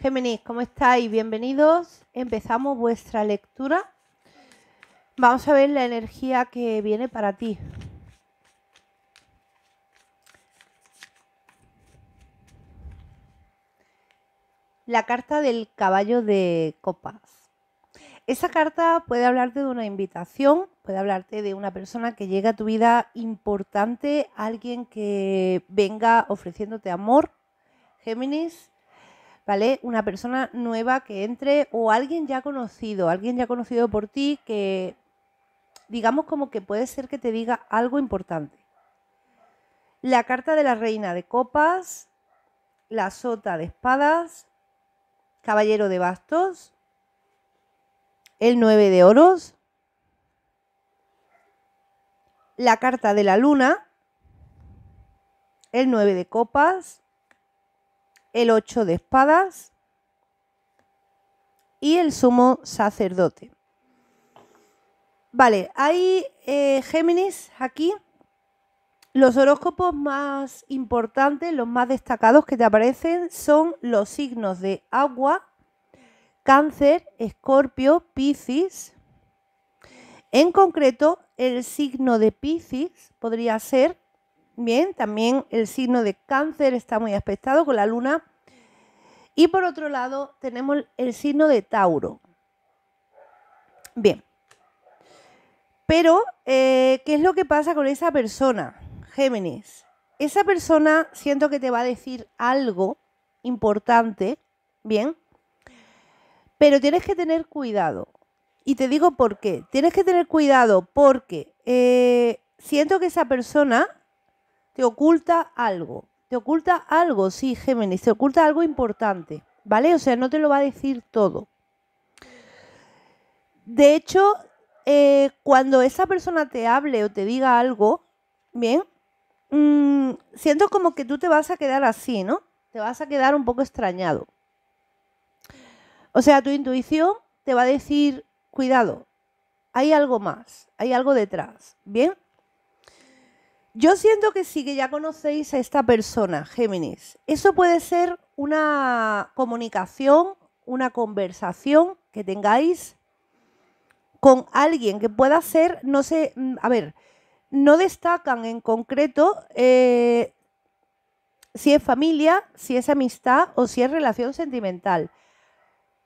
Géminis, ¿cómo estáis? Bienvenidos. Empezamos vuestra lectura. Vamos a ver la energía que viene para ti. La carta del caballo de copas. Esa carta puede hablarte de una invitación, puede hablarte de una persona que llega a tu vida importante, alguien que venga ofreciéndote amor, Géminis, ¿vale? Una persona nueva que entre o alguien ya conocido, alguien ya conocido por ti que digamos como que puede ser que te diga algo importante. La carta de la reina de copas, la sota de espadas, caballero de bastos, el nueve de oros, la carta de la luna, el nueve de copas, el ocho de espadas y el sumo sacerdote. Vale, hay eh, Géminis aquí. Los horóscopos más importantes, los más destacados que te aparecen son los signos de agua, cáncer, escorpio, piscis. En concreto, el signo de piscis podría ser Bien, también el signo de cáncer está muy aspectado con la luna. Y por otro lado tenemos el signo de Tauro. Bien. Pero, eh, ¿qué es lo que pasa con esa persona, Géminis? Esa persona siento que te va a decir algo importante, ¿bien? Pero tienes que tener cuidado. Y te digo por qué. Tienes que tener cuidado porque eh, siento que esa persona te oculta algo. Te oculta algo, sí, Géminis, te oculta algo importante, ¿vale? O sea, no te lo va a decir todo. De hecho, eh, cuando esa persona te hable o te diga algo, bien, mm, siento como que tú te vas a quedar así, ¿no? Te vas a quedar un poco extrañado. O sea, tu intuición te va a decir, cuidado, hay algo más, hay algo detrás, ¿bien? Yo siento que sí, que ya conocéis a esta persona, Géminis. Eso puede ser una comunicación, una conversación que tengáis con alguien que pueda ser, no sé, mm, a ver, no destacan en concreto eh, si es familia, si es amistad o si es relación sentimental.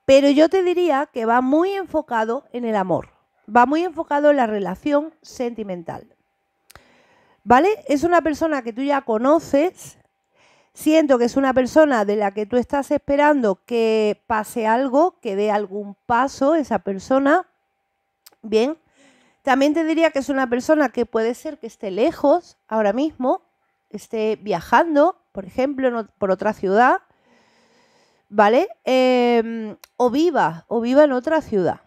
Pero yo te diría que va muy enfocado en el amor, va muy enfocado en la relación sentimental. ¿Vale? Es una persona que tú ya conoces, siento que es una persona de la que tú estás esperando que pase algo, que dé algún paso esa persona. Bien, también te diría que es una persona que puede ser que esté lejos ahora mismo, esté viajando, por ejemplo, por otra ciudad, ¿vale? Em, o viva, o viva en otra ciudad.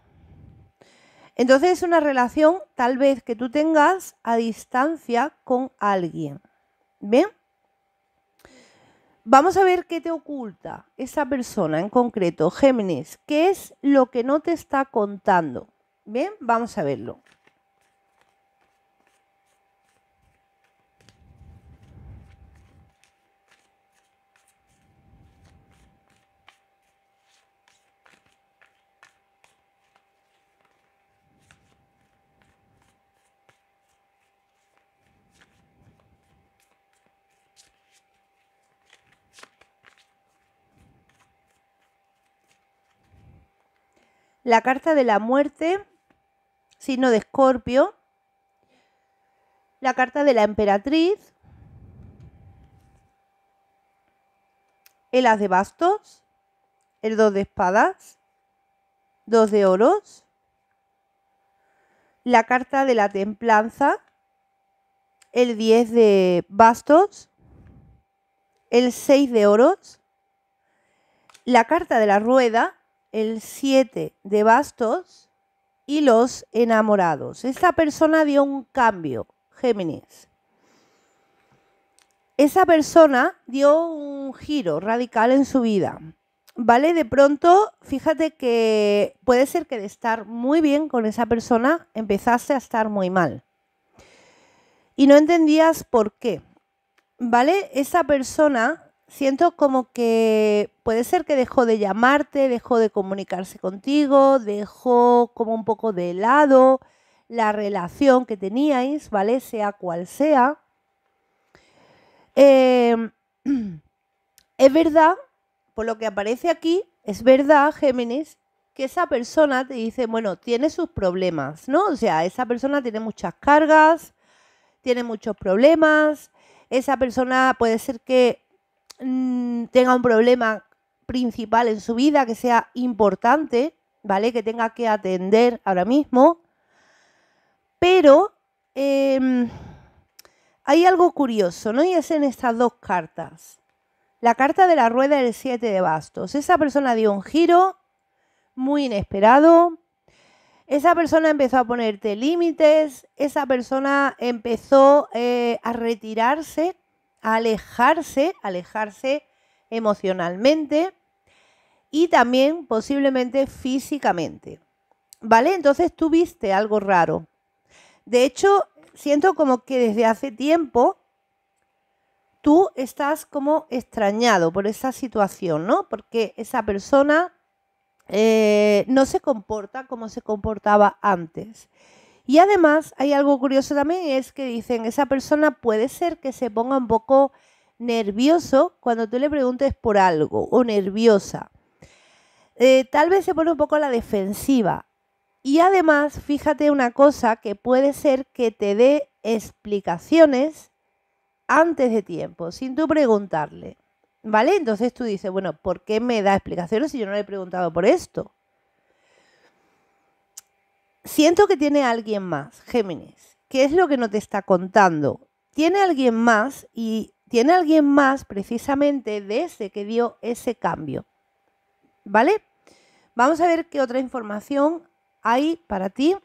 Entonces es una relación tal vez que tú tengas a distancia con alguien. ¿ven? Vamos a ver qué te oculta esa persona en concreto, Géminis. ¿Qué es lo que no te está contando? Bien, vamos a verlo. la carta de la muerte, signo de escorpio, la carta de la emperatriz, el as de bastos, el dos de espadas, dos de oros, la carta de la templanza, el 10 de bastos, el 6 de oros, la carta de la rueda, el 7 de bastos y los enamorados. Esta persona dio un cambio, Géminis. Esa persona dio un giro radical en su vida. ¿Vale? De pronto, fíjate que puede ser que de estar muy bien con esa persona empezase a estar muy mal. Y no entendías por qué. ¿Vale? Esa persona siento como que puede ser que dejó de llamarte, dejó de comunicarse contigo, dejó como un poco de lado la relación que teníais, ¿vale? Sea cual sea. Em, es verdad, por lo que aparece aquí, es verdad, Géminis, que esa persona te dice, bueno, tiene sus problemas, ¿no? O sea, esa persona tiene muchas cargas, tiene muchos problemas, esa persona puede ser que Mm, tenga un problema principal en su vida, que sea importante, ¿vale? Que tenga que atender ahora mismo. Pero em, hay algo curioso, ¿no? Y es en estas dos cartas. La carta de la rueda del 7 de bastos. Esa persona dio un giro muy inesperado. Esa persona empezó a ponerte límites. Esa persona empezó eh, a retirarse alejarse, alejarse emocionalmente y también posiblemente físicamente. ¿Vale? Entonces tú viste algo raro. De hecho, siento como que desde hace tiempo tú estás como extrañado por esa situación, ¿no? Porque esa persona eh, no se comporta como se comportaba antes. Y además hay algo curioso también, es que dicen, esa persona puede ser que se ponga un poco nervioso cuando tú le preguntes por algo o nerviosa. Eh, tal vez se pone un poco a la defensiva. Y además, fíjate una cosa, que puede ser que te dé explicaciones antes de tiempo, sin tú preguntarle. ¿Vale? Entonces tú dices, bueno, ¿por qué me da explicaciones si yo no le he preguntado por esto? siento que tiene alguien más, Géminis. ¿Qué es lo que no te está contando? Tiene alguien más y tiene alguien más precisamente desde que dio ese cambio. ¿Vale? Vamos a ver qué otra información hay para ti.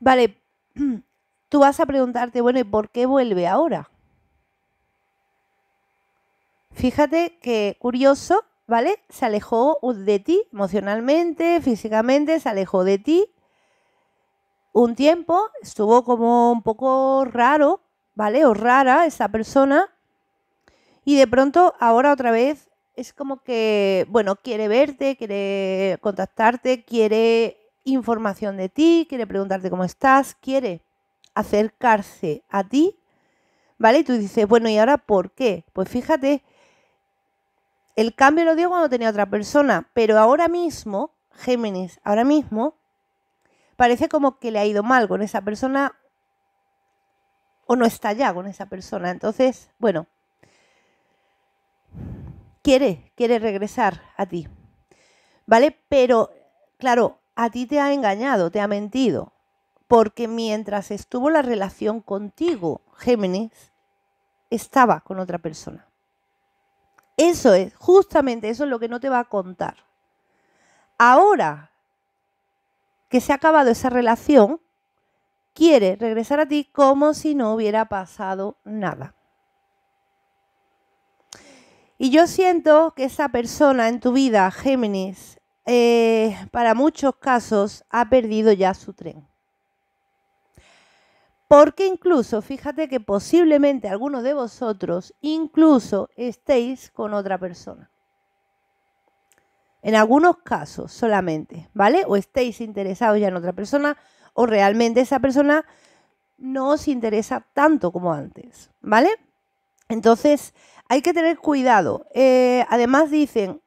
Vale, tú vas a preguntarte, bueno, ¿y por qué vuelve ahora? Fíjate que curioso, ¿vale? Se alejó de ti emocionalmente, físicamente, se alejó de ti. Un tiempo estuvo como un poco raro, ¿vale? O rara esa persona. Y de pronto ahora otra vez es como que, bueno, quiere verte, quiere contactarte, quiere información de ti, quiere preguntarte cómo estás, quiere acercarse a ti, ¿vale? Y tú dices, bueno, ¿y ahora por qué? Pues fíjate, el cambio lo dio cuando tenía otra persona, pero ahora mismo, Géminis, ahora mismo, parece como que le ha ido mal con esa persona o no está ya con esa persona. Entonces, bueno, quiere, quiere regresar a ti, ¿vale? Pero, claro, a ti te ha engañado, te ha mentido, porque mientras estuvo la relación contigo, Géminis, estaba con otra persona. Eso es, justamente eso es lo que no te va a contar. Ahora que se ha acabado esa relación, quiere regresar a ti como si no hubiera pasado nada. Y yo siento que esa persona en tu vida, Géminis, eh, para muchos casos ha perdido ya su tren. Porque incluso, fíjate que posiblemente algunos de vosotros incluso estéis con otra persona. En algunos casos solamente, ¿vale? O estéis interesados ya en otra persona o realmente esa persona no os interesa tanto como antes, ¿vale? Entonces, hay que tener cuidado. Eh, además dicen,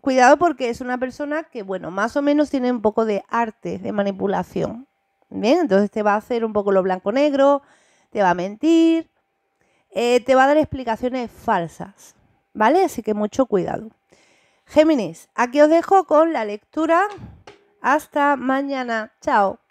cuidado porque es una persona que, bueno, más o menos tiene un poco de arte de manipulación, Bien, entonces te va a hacer un poco lo blanco-negro, te va a mentir, eh, te va a dar explicaciones falsas, ¿vale? Así que mucho cuidado. Géminis, aquí os dejo con la lectura. Hasta mañana. Chao.